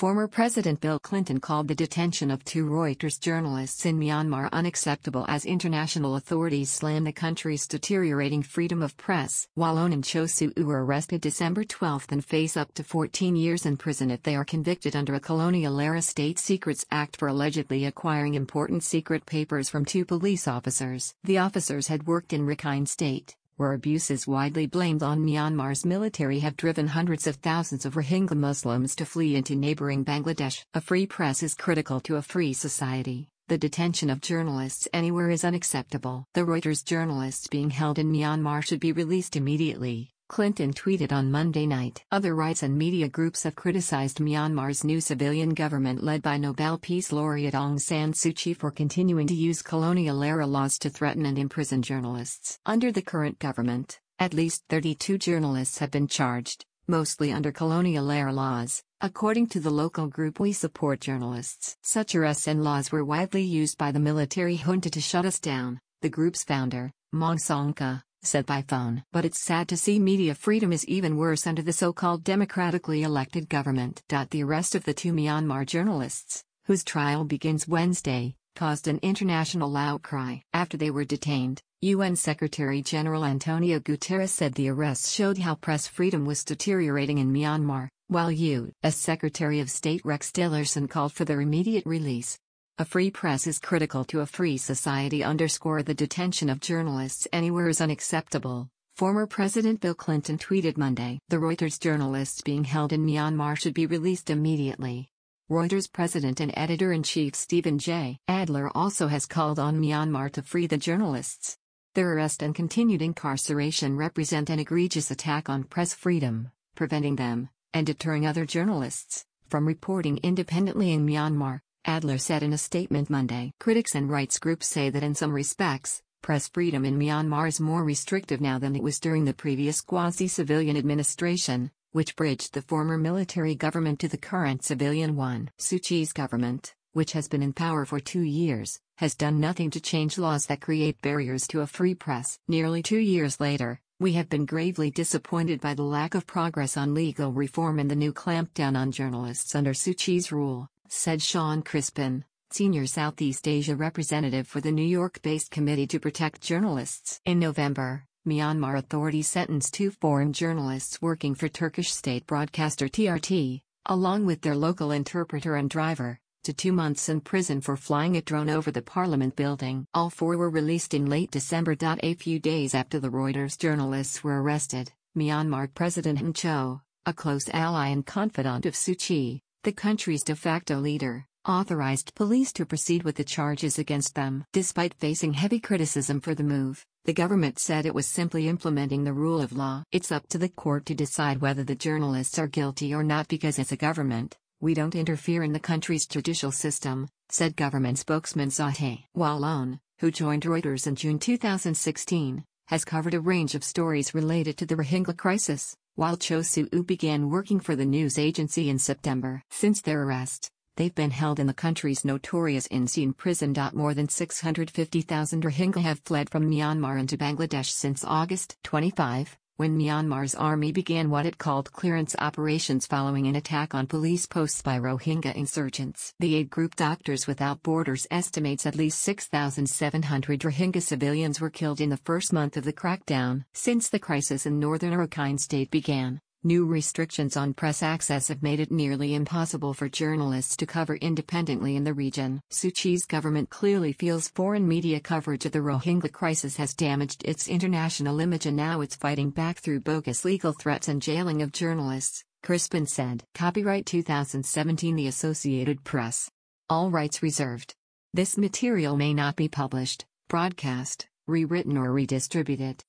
Former President Bill Clinton called the detention of two Reuters journalists in Myanmar unacceptable as international authorities slam the country's deteriorating freedom of press, while Onan Chosu were arrested December 12 and face up to 14 years in prison if they are convicted under a colonial era State Secrets Act for allegedly acquiring important secret papers from two police officers. The officers had worked in Rakhine State where abuses widely blamed on Myanmar's military have driven hundreds of thousands of Rohingya Muslims to flee into neighboring Bangladesh. A free press is critical to a free society. The detention of journalists anywhere is unacceptable. The Reuters journalists being held in Myanmar should be released immediately. Clinton tweeted on Monday night. Other rights and media groups have criticized Myanmar's new civilian government led by Nobel Peace laureate Aung San Suu Kyi for continuing to use colonial-era laws to threaten and imprison journalists. Under the current government, at least 32 journalists have been charged, mostly under colonial-era laws, according to the local group We Support Journalists. Such arrests and laws were widely used by the military junta to shut us down, the group's founder, Mong Songka, said by phone. But it's sad to see media freedom is even worse under the so-called democratically elected government. The arrest of the two Myanmar journalists, whose trial begins Wednesday, caused an international outcry. After they were detained, UN Secretary General Antonio Guterres said the arrests showed how press freedom was deteriorating in Myanmar, while U.S. Secretary of State Rex Tillerson called for their immediate release. A free press is critical to a free society underscore the detention of journalists anywhere is unacceptable. Former President Bill Clinton tweeted Monday. The Reuters journalists being held in Myanmar should be released immediately. Reuters President and Editor-in-Chief Stephen J. Adler also has called on Myanmar to free the journalists. Their arrest and continued incarceration represent an egregious attack on press freedom, preventing them, and deterring other journalists, from reporting independently in Myanmar. Adler said in a statement Monday. Critics and rights groups say that in some respects, press freedom in Myanmar is more restrictive now than it was during the previous quasi-civilian administration, which bridged the former military government to the current civilian one. Suu Kyi's government, which has been in power for two years, has done nothing to change laws that create barriers to a free press. Nearly two years later, we have been gravely disappointed by the lack of progress on legal reform and the new clampdown on journalists under Suu Kyi's rule said Sean Crispin, senior Southeast Asia representative for the New York based Committee to Protect Journalists. In November, Myanmar authorities sentenced two foreign journalists working for Turkish state broadcaster TRT, along with their local interpreter and driver, to two months in prison for flying a drone over the parliament building. All four were released in late December. A few days after the Reuters journalists were arrested, Myanmar President Hun Cho, a close ally and confidant of Suu Kyi, the country's de facto leader, authorized police to proceed with the charges against them. Despite facing heavy criticism for the move, the government said it was simply implementing the rule of law. It's up to the court to decide whether the journalists are guilty or not because, as a government, we don't interfere in the country's judicial system, said government spokesman Zate Wallone, who joined Reuters in June 2016, has covered a range of stories related to the Rohingya crisis while Cho Soo-u began working for the news agency in September. Since their arrest, they've been held in the country's notorious Insein prison. More than 650,000 Rohingya have fled from Myanmar into Bangladesh since August 25, when Myanmar's army began what it called clearance operations following an attack on police posts by Rohingya insurgents. The aid group Doctors Without Borders estimates at least 6,700 Rohingya civilians were killed in the first month of the crackdown. Since the crisis in northern Rakhine state began, New restrictions on press access have made it nearly impossible for journalists to cover independently in the region. Suchi's government clearly feels foreign media coverage of the Rohingya crisis has damaged its international image and now it's fighting back through bogus legal threats and jailing of journalists, Crispin said. Copyright 2017 The Associated Press. All rights reserved. This material may not be published, broadcast, rewritten, or redistributed.